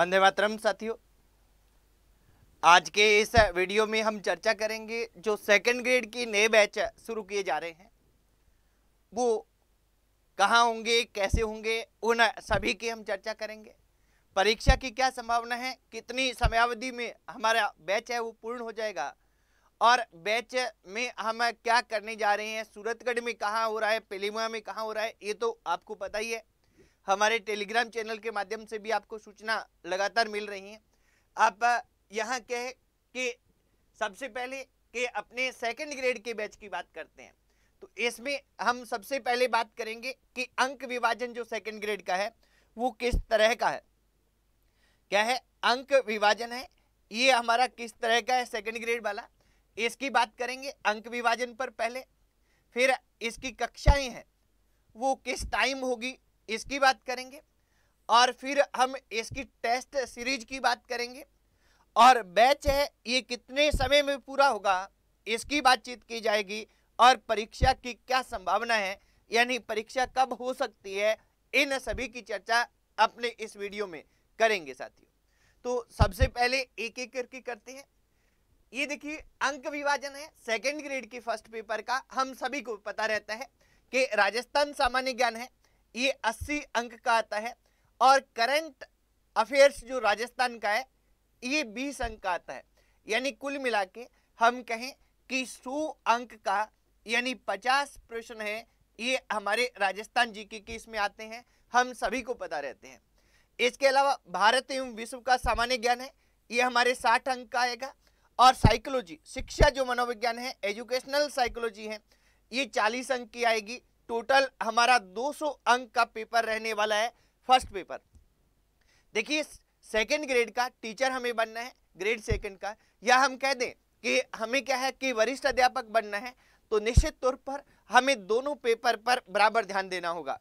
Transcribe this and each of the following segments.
वंदे मातरम साथियों आज के इस वीडियो में हम चर्चा करेंगे जो सेकंड ग्रेड की नए बैच शुरू किए जा रहे हैं वो कहाँ होंगे कैसे होंगे उन सभी की हम चर्चा करेंगे परीक्षा की क्या संभावना है कितनी समयावधि में हमारा बैच है वो पूर्ण हो जाएगा और बैच में हम क्या करने जा रहे हैं सूरतगढ़ में कहाँ हो रहा है पेलीमा में कहाँ हो रहा है ये तो आपको पता ही है हमारे टेलीग्राम चैनल के माध्यम से भी आपको सूचना लगातार मिल रही है आप यहाँ कहे कि सबसे पहले कि अपने सेकंड ग्रेड के बैच की बात करते हैं तो इसमें हम सबसे पहले बात करेंगे कि अंक विभाजन जो सेकंड ग्रेड का है वो किस तरह का है क्या है अंक विभाजन है ये हमारा किस तरह का है सेकंड ग्रेड वाला इसकी बात करेंगे अंक विभाजन पर पहले फिर इसकी कक्षाएं हैं वो किस टाइम होगी इसकी बात करेंगे और फिर हम इसकी टेस्ट सीरीज की बात करेंगे और बैच है ये कितने समय में पूरा होगा इसकी बातचीत की जाएगी और परीक्षा की क्या संभावना है यानी परीक्षा कब हो सकती है इन सभी की चर्चा अपने इस वीडियो में करेंगे साथियों तो सबसे पहले एक एक करके करते हैं ये देखिए अंक विभाजन है सेकंड ग्रेड के फर्स्ट पेपर का हम सभी को पता रहता है कि राजस्थान सामान्य ज्ञान है ये 80 अंक का आता है और करंट अफेयर्स जो राजस्थान का है ये 20 अंक का आता है यानी कुल मिला के हम कहें कि 100 अंक का यानी 50 प्रश्न है ये हमारे राजस्थान जी के इसमें आते हैं हम सभी को पता रहते हैं इसके अलावा भारत एवं विश्व का सामान्य ज्ञान है ये हमारे 60 अंक का आएगा और साइकोलॉजी शिक्षा जो मनोविज्ञान है एजुकेशनल साइकोलॉजी है ये 40 अंक की आएगी टोटल हमारा 200 अंक का पेपर रहने वाला है फर्स्ट पेपर देखिए सेकंड ग्रेड का टीचर हमें बनना है ग्रेड सेकंड का या हम कह दें कि हमें क्या है कि वरिष्ठ अध्यापक बनना है तो निश्चित तौर पर हमें दोनों पेपर पर बराबर ध्यान देना होगा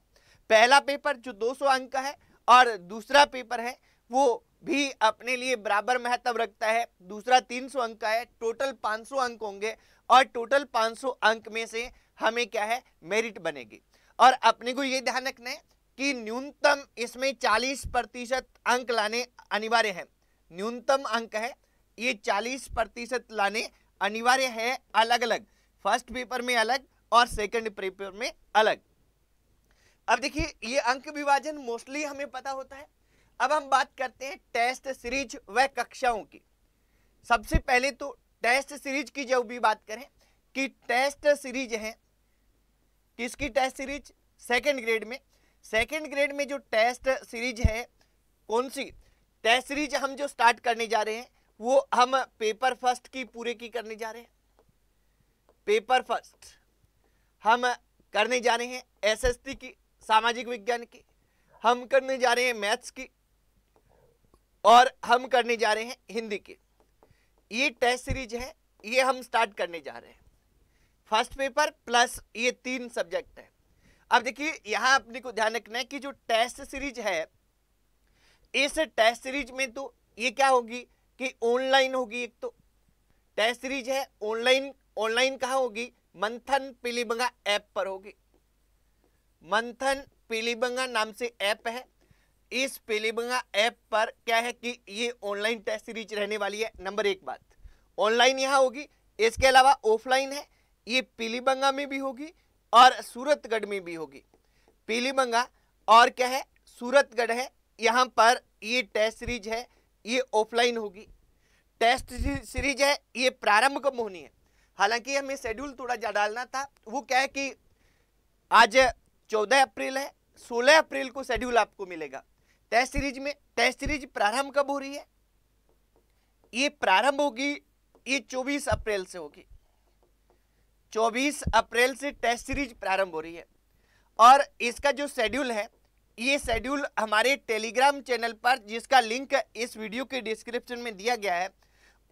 पहला पेपर जो 200 अंक का है और दूसरा पेपर है वो भी अपने लिए बराबर महत्व रखता है दूसरा 300 अंक का है टोटल 500 अंक होंगे और टोटल 500 अंक में से हमें क्या है मेरिट बनेगी और अपने को ये ध्यान रखना है कि न्यूनतम इसमें 40 प्रतिशत अंक लाने अनिवार्य है न्यूनतम अंक है ये 40 प्रतिशत लाने अनिवार्य है अलग अलग फर्स्ट पेपर में अलग और सेकंड पेपर में अलग अब देखिए ये अंक विभाजन मोस्टली हमें पता होता है अब हम बात करते हैं टेस्ट सीरीज व कक्षाओं की सबसे पहले तो टेस्ट सीरीज की जब भी बात करें कि टेस्ट सीरीज है किसकी टेस्ट सीरीज सेकेंड ग्रेड में सेकेंड ग्रेड में जो टेस्ट सीरीज है कौन सी टेस्ट सीरीज हम जो स्टार्ट करने जा रहे हैं वो हम पेपर फर्स्ट की पूरे की करने जा रहे हैं पेपर फर्स्ट हम करने जा रहे हैं एसएसटी की सामाजिक विज्ञान की हम करने जा रहे हैं मैथ्स की और हम करने जा रहे हैं हिंदी की ये टेस्ट सीरीज है ये हम स्टार्ट करने जा रहे हैं फर्स्ट पेपर प्लस ये तीन सब्जेक्ट है अब देखिए यहाँ अपने को ध्यान रखना है कि जो टेस्ट सीरीज है इस टेस्ट सीरीज में तो ये क्या होगी कि ऑनलाइन होगी एक तो टेस्ट सीरीज है ऑनलाइन ऑनलाइन कहाँ होगी मंथन पीलीबंगा ऐप पर होगी मंथन पीलीबंगा नाम से ऐप है इस पीलीबंगा ऐप पर क्या है कि ये ऑनलाइन टेस्ट सीरीज रहने वाली है नंबर एक बात ऑनलाइन यहाँ होगी इसके अलावा ऑफलाइन है ये पीलीबंगा में भी होगी और सूरतगढ़ में भी होगी पीलीबंगा और क्या है सूरतगढ़ है यहाँ पर ये टेस्ट सीरीज है ये ऑफलाइन होगी टेस्ट सीरीज है ये प्रारंभ कब होनी है हालांकि हमें शेड्यूल थोड़ा ज़्यादा डालना था वो क्या है कि आज 14 अप्रैल है 16 अप्रैल को शेड्यूल आपको मिलेगा टेस्ट सीरीज में टेस्ट सीरीज प्रारंभ कब हो रही है ये प्रारंभ होगी ये 24 अप्रैल से होगी 24 अप्रैल से टेस्ट सीरीज प्रारंभ हो रही है और इसका जो शेड्यूल है ये शेड्यूल हमारे टेलीग्राम चैनल पर जिसका लिंक इस वीडियो के डिस्क्रिप्शन में दिया गया है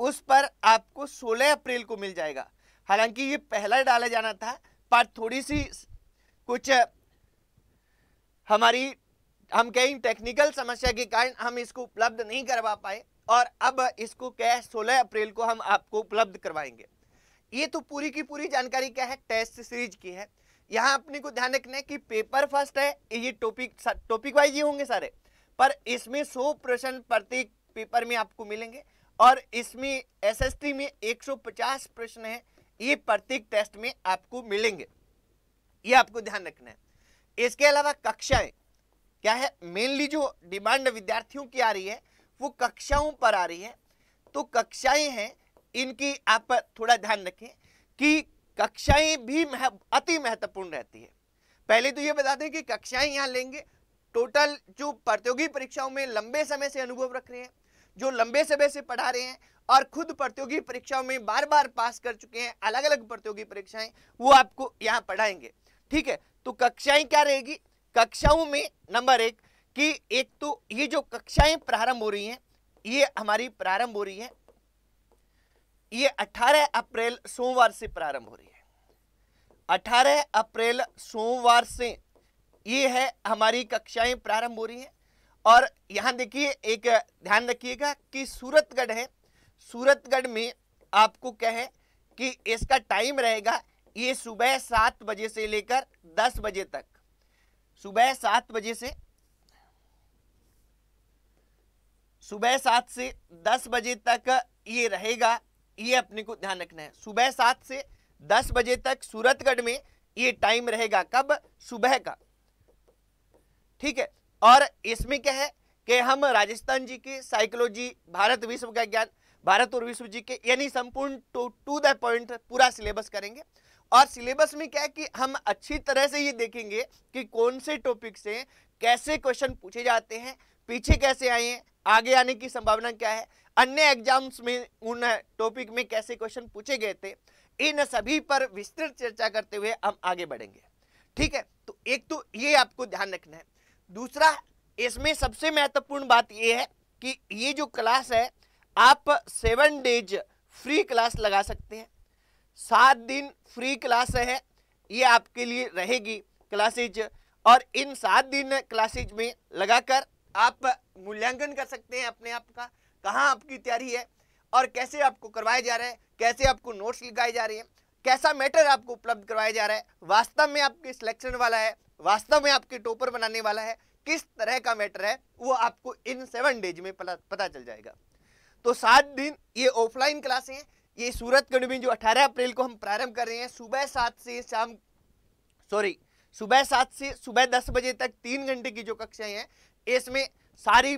उस पर आपको 16 अप्रैल को मिल जाएगा हालांकि ये पहला डाला जाना था पर थोड़ी सी कुछ हमारी हम कहीं टेक्निकल समस्या के कारण हम इसको उपलब्ध नहीं करवा पाए और अब इसको क्या 16 अप्रैल को हम आपको उपलब्ध करवाएंगे ये तो पूरी की पूरी जानकारी क्या है टेस्ट सीरीज की है यहाँ अपने को ध्यान रखना है कि पेपर फर्स्ट है ये टॉपिक टॉपिक वाइज ही होंगे सारे पर इसमें सौ प्रश्न प्रत्येक पेपर में आपको मिलेंगे और इसमें एसएसटी में 150 प्रश्न है ये प्रत्येक टेस्ट में आपको मिलेंगे ये आपको ध्यान रखना है इसके अलावा कक्षाएं क्या है मेनली जो डिमांड विद्यार्थियों की आ रही है वो कक्षाओं पर आ रही है तो कक्षाएं हैं इनकी आप थोड़ा ध्यान रखें कि कक्षाएं भी मह, अति महत्वपूर्ण रहती है पहले तो ये बता दें कि कक्षाएं यहाँ लेंगे टोटल जो प्रतियोगी परीक्षाओं में लंबे समय से अनुभव रख रहे हैं जो लंबे समय से पढ़ा रहे हैं और खुद प्रतियोगी परीक्षाओं में बार बार पास कर चुके हैं अलग अलग प्रतियोगी परीक्षाएं वो आपको यहाँ पढ़ाएंगे ठीक है तो कक्षाएं क्या रहेगी कक्षाओं में नंबर एक कि एक तो ये जो कक्षाएं प्रारंभ हो रही हैं ये हमारी प्रारंभ हो रही है ये 18 अप्रैल सोमवार से प्रारंभ हो रही है 18 अप्रैल सोमवार से ये है हमारी कक्षाएं प्रारंभ हो रही हैं और यहाँ देखिए एक ध्यान रखिएगा कि सूरतगढ़ है सूरतगढ़ में आपको क्या है कि इसका टाइम रहेगा ये सुबह सात बजे से लेकर दस बजे तक सुबह सात बजे से सुबह सात से दस बजे तक ये रहेगा ये अपने को ध्यान रखना है सुबह सात से दस बजे तक सूरतगढ़ में ये टाइम रहेगा कब सुबह का ठीक है और इसमें क्या है कि हम राजस्थान जी की साइकोलॉजी भारत विश्व का ज्ञान भारत और विश्व जी के यानी संपूर्ण टू टू द पॉइंट पूरा सिलेबस करेंगे और सिलेबस में क्या है कि हम अच्छी तरह से ये देखेंगे कि कौन से टॉपिक से कैसे क्वेश्चन पूछे जाते हैं पीछे कैसे आए हैं आगे आने की संभावना क्या है अन्य एग्जाम्स में उन टॉपिक में कैसे क्वेश्चन पूछे गए थे इन सभी पर विस्तृत चर्चा करते हुए हम आगे बढ़ेंगे ठीक है तो एक तो ये आपको ध्यान रखना है दूसरा इसमें सबसे महत्वपूर्ण बात यह है कि ये जो क्लास है आप सेवन डेज फ्री क्लास लगा सकते हैं सात दिन फ्री क्लास है ये आपके लिए रहेगी क्लासेज और इन सात दिन क्लासेज में लगाकर आप मूल्यांकन कर सकते हैं अपने आप का कहाँ आपकी तैयारी है और कैसे आपको करवाया जा रहा है कैसे आपको नोट्स लिखाए जा रहे हैं कैसा मैटर आपको उपलब्ध करवाया जा रहा है वास्तव में आपके सिलेक्शन वाला है वास्तव में आपके टोपर बनाने वाला है किस तरह का मैटर है वो आपको इन सेवन डेज में पता चल जाएगा तो सात दिन ये ऑफलाइन क्लासे हैं ये सूरतगढ़ में जो 18 अप्रैल को हम प्रारंभ कर रहे हैं सुबह सात से शाम सॉरी सुबह सात से सुबह दस बजे तक तीन घंटे की जो कक्षाएं हैं इसमें सारी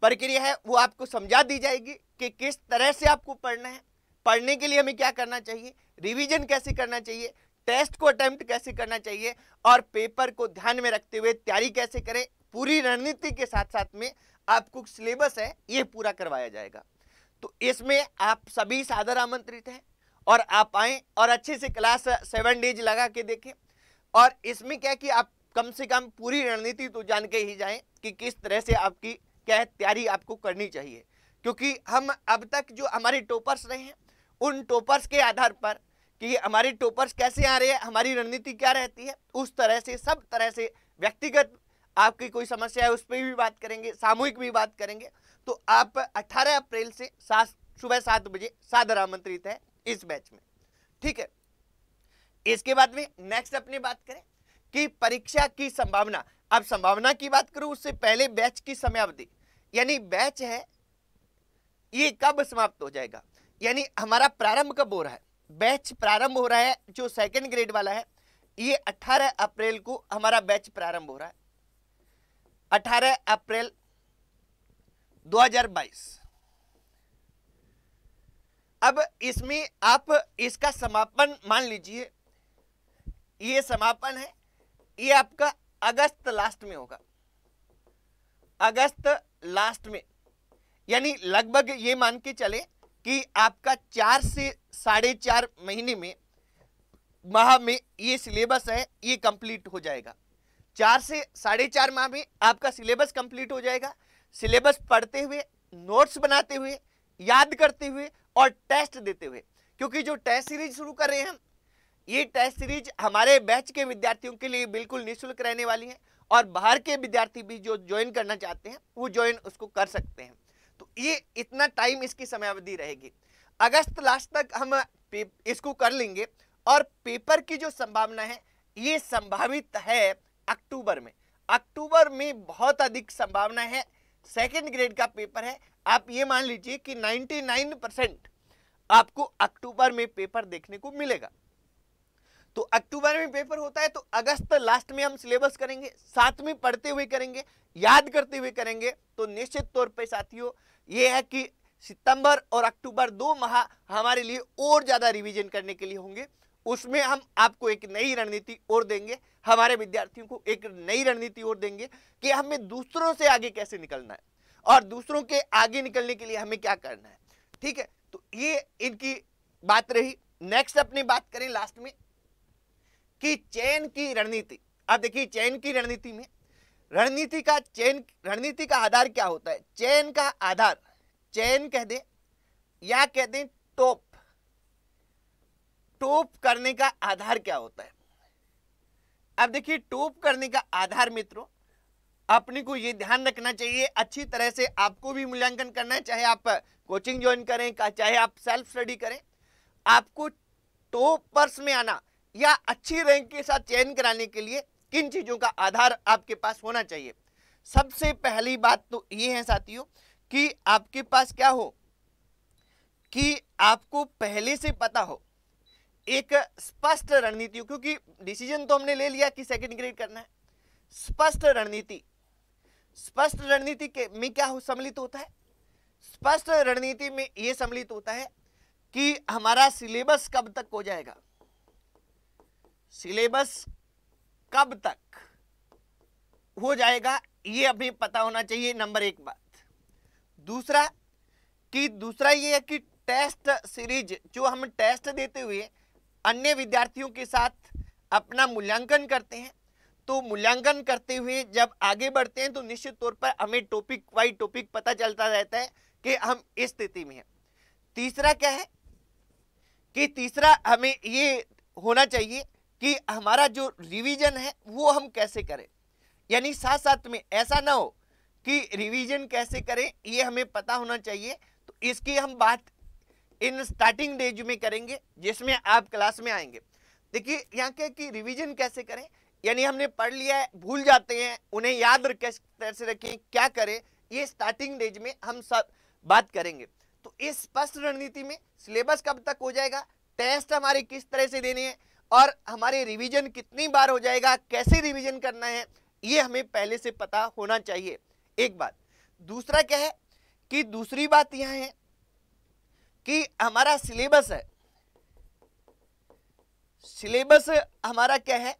प्रक्रिया है वो आपको समझा दी जाएगी कि किस तरह से आपको पढ़ना है पढ़ने के लिए हमें क्या करना चाहिए रिवीजन कैसे करना चाहिए टेस्ट को अटेम्प्ट कैसे करना चाहिए और पेपर को ध्यान में रखते हुए तैयारी कैसे करें पूरी रणनीति के साथ साथ में आपको सिलेबस है ये पूरा करवाया जाएगा तो इसमें आप सभी सादर आमंत्रित हैं और आप आए और अच्छे से क्लास सेवन डेज लगा के देखें और इसमें क्या कि आप कम से कम पूरी रणनीति तो जान के ही जाएं कि किस तरह से आपकी क्या तैयारी आपको करनी चाहिए क्योंकि हम अब तक जो हमारे टॉपर्स रहे हैं उन टॉपर्स के आधार पर कि हमारे टॉपर्स कैसे आ रहे हैं हमारी रणनीति क्या रहती है उस तरह से सब तरह से व्यक्तिगत आपकी कोई समस्या है उस पर भी बात करेंगे सामूहिक भी बात करेंगे तो आप 18 अप्रैल से सात सुबह सात बजे सादर आमंत्रित है इस बैच में ठीक है इसके बाद में नेक्स्ट अपनी बात करें कि परीक्षा की संभावना अब संभावना की बात करूं उससे पहले बैच की अवधि यानी बैच है ये कब समाप्त हो जाएगा यानी हमारा प्रारंभ कब हो रहा है बैच प्रारंभ हो रहा है जो सेकंड ग्रेड वाला है ये 18 अप्रैल को हमारा बैच प्रारंभ हो रहा है 18 अप्रैल 2022 अब इसमें आप इसका समापन मान लीजिए ये समापन है ये आपका अगस्त लास्ट में होगा अगस्त लास्ट में यानी लगभग ये मान के चले कि आपका चार से साढ़े चार महीने में माह में ये सिलेबस है ये कंप्लीट हो जाएगा चार से साढ़े चार माह में आपका सिलेबस कंप्लीट हो जाएगा सिलेबस पढ़ते हुए नोट्स बनाते हुए याद करते हुए और टेस्ट देते हुए क्योंकि जो टेस्ट सीरीज शुरू कर रहे हैं हम ये टेस्ट सीरीज हमारे बैच के विद्यार्थियों के लिए बिल्कुल निःशुल्क रहने वाली है और बाहर के विद्यार्थी भी जो ज्वाइन करना चाहते हैं वो ज्वाइन उसको कर सकते हैं तो ये इतना टाइम इसकी समयावधि रहेगी अगस्त लास्ट तक हम इसको कर लेंगे और पेपर की जो संभावना है ये संभावित है अक्टूबर में अक्टूबर में बहुत अधिक संभावना है सेकेंड ग्रेड का पेपर है आप ये मान लीजिए कि 99 परसेंट आपको अक्टूबर में पेपर देखने को मिलेगा तो अक्टूबर में पेपर होता है तो अगस्त लास्ट में हम सिलेबस करेंगे साथ में पढ़ते हुए करेंगे याद करते हुए करेंगे तो निश्चित तौर पर साथियों ये है कि सितंबर और अक्टूबर दो माह हमारे लिए और ज़्यादा रिवीजन करने के लिए होंगे उसमें हम आपको एक नई रणनीति और देंगे हमारे विद्यार्थियों को एक नई रणनीति और देंगे कि हमें दूसरों से आगे कैसे निकलना है और दूसरों के आगे निकलने के लिए हमें क्या करना है ठीक है तो ये इनकी बात रही नेक्स्ट अपनी बात करें लास्ट में कि चयन की रणनीति अब देखिए चयन की रणनीति में रणनीति का चयन रणनीति का आधार क्या होता है चयन का आधार चयन कह दें या कह दें टोप टोप करने का आधार क्या होता है अब देखिए टोप करने का आधार मित्रों अपने को यह ध्यान रखना चाहिए अच्छी तरह से आपको भी मूल्यांकन करना है चाहे आप कोचिंग ज्वाइन करें चाहे आप सेल्फ स्टडी करें आपको टोप पर्स में आना या अच्छी रैंक के साथ चयन कराने के लिए किन चीज़ों का आधार आपके पास होना चाहिए सबसे पहली बात तो ये है साथियों कि आपके पास क्या हो कि आपको पहले से पता हो एक स्पष्ट रणनीति हो क्योंकि डिसीजन तो हमने ले लिया कि सेकंड ग्रेड करना है स्पष्ट रणनीति स्पष्ट रणनीति के में क्या हो सम्मिलित होता है स्पष्ट रणनीति में यह सम्मिलित होता है कि हमारा सिलेबस कब तक हो जाएगा सिलेबस कब तक हो जाएगा ये अभी पता होना चाहिए नंबर एक बात दूसरा कि दूसरा ये है कि टेस्ट सीरीज जो हम टेस्ट देते हुए अन्य विद्यार्थियों के साथ अपना मूल्यांकन करते हैं तो मूल्यांकन करते हुए जब आगे बढ़ते हैं तो निश्चित तौर पर हमें टॉपिक वाई टॉपिक पता चलता रहता है कि हम इस स्थिति में हैं तीसरा क्या है कि तीसरा हमें ये होना चाहिए कि हमारा जो रिवीजन है वो हम कैसे करें यानी साथ साथ में ऐसा ना हो कि रिवीजन कैसे करें ये हमें पता होना चाहिए तो इसकी हम बात इन स्टार्टिंग डेज में करेंगे जिसमें आप क्लास में आएंगे देखिए यहाँ क्या कि रिवीजन कैसे करें यानी हमने पढ़ लिया है भूल जाते हैं उन्हें याद कैसे रखें क्या करें ये स्टार्टिंग डेज में हम सब बात करेंगे तो इस स्पष्ट रणनीति में सिलेबस कब तक हो जाएगा टेस्ट हमारे किस तरह से देने हैं और हमारे रिवीजन कितनी बार हो जाएगा कैसे रिवीजन करना है ये हमें पहले से पता होना चाहिए एक बात दूसरा क्या है कि दूसरी बात यह है कि हमारा सिलेबस है सिलेबस हमारा क्या है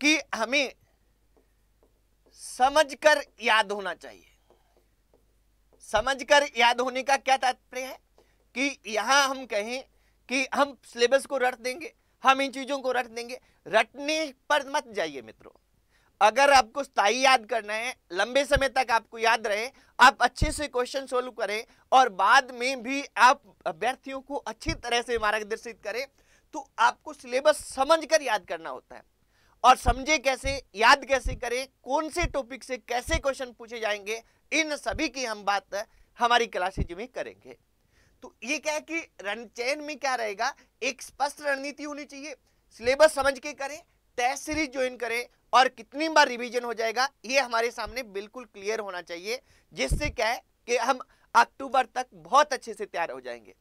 कि हमें समझकर याद होना चाहिए समझकर याद होने का क्या तात्पर्य है कि यहां हम कहें कि हम सिलेबस को रट देंगे हम इन चीज़ों को रट देंगे रटने पर मत जाइए मित्रों अगर आपको स्थाई याद करना है लंबे समय तक आपको याद रहे आप अच्छे से क्वेश्चन सोल्व करें और बाद में भी आप अभ्यर्थियों को अच्छी तरह से मार्गदर्शित करें तो आपको सिलेबस समझकर याद करना होता है और समझे कैसे याद कैसे करें कौन से टॉपिक से कैसे क्वेश्चन पूछे जाएंगे इन सभी की हम बात हमारी क्लासेज में करेंगे तो ये क्या है कि रणचयन में क्या रहेगा एक स्पष्ट रणनीति होनी चाहिए सिलेबस समझ के करें टेस्ट सीरीज ज्वाइन करें और कितनी बार रिवीजन हो जाएगा ये हमारे सामने बिल्कुल क्लियर होना चाहिए जिससे क्या है कि हम अक्टूबर तक बहुत अच्छे से तैयार हो जाएंगे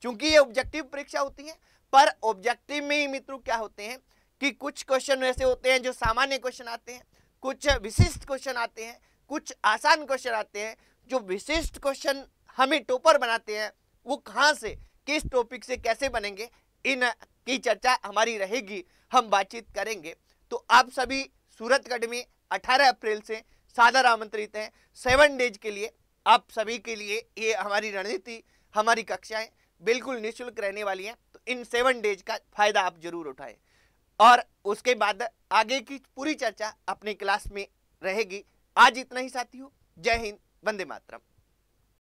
क्योंकि ये ऑब्जेक्टिव परीक्षा होती है पर ऑब्जेक्टिव में ही मित्रों क्या होते हैं कि कुछ क्वेश्चन ऐसे होते हैं जो सामान्य क्वेश्चन आते हैं कुछ विशिष्ट क्वेश्चन आते हैं कुछ आसान क्वेश्चन आते हैं जो विशिष्ट क्वेश्चन हमें टोपर बनाते हैं वो कहाँ से किस टॉपिक से कैसे बनेंगे इन की चर्चा हमारी रहेगी हम बातचीत करेंगे तो आप सभी सूरत अकेडमी 18 अप्रैल से सादर आमंत्रित हैं सेवन डेज के लिए आप सभी के लिए ये हमारी रणनीति हमारी कक्षाएं बिल्कुल निःशुल्क रहने वाली हैं तो इन सेवन डेज का फायदा आप जरूर उठाएं और उसके बाद आगे की पूरी चर्चा अपनी क्लास में रहेगी आज इतना ही साथियों जय हिंद वंदे मातरम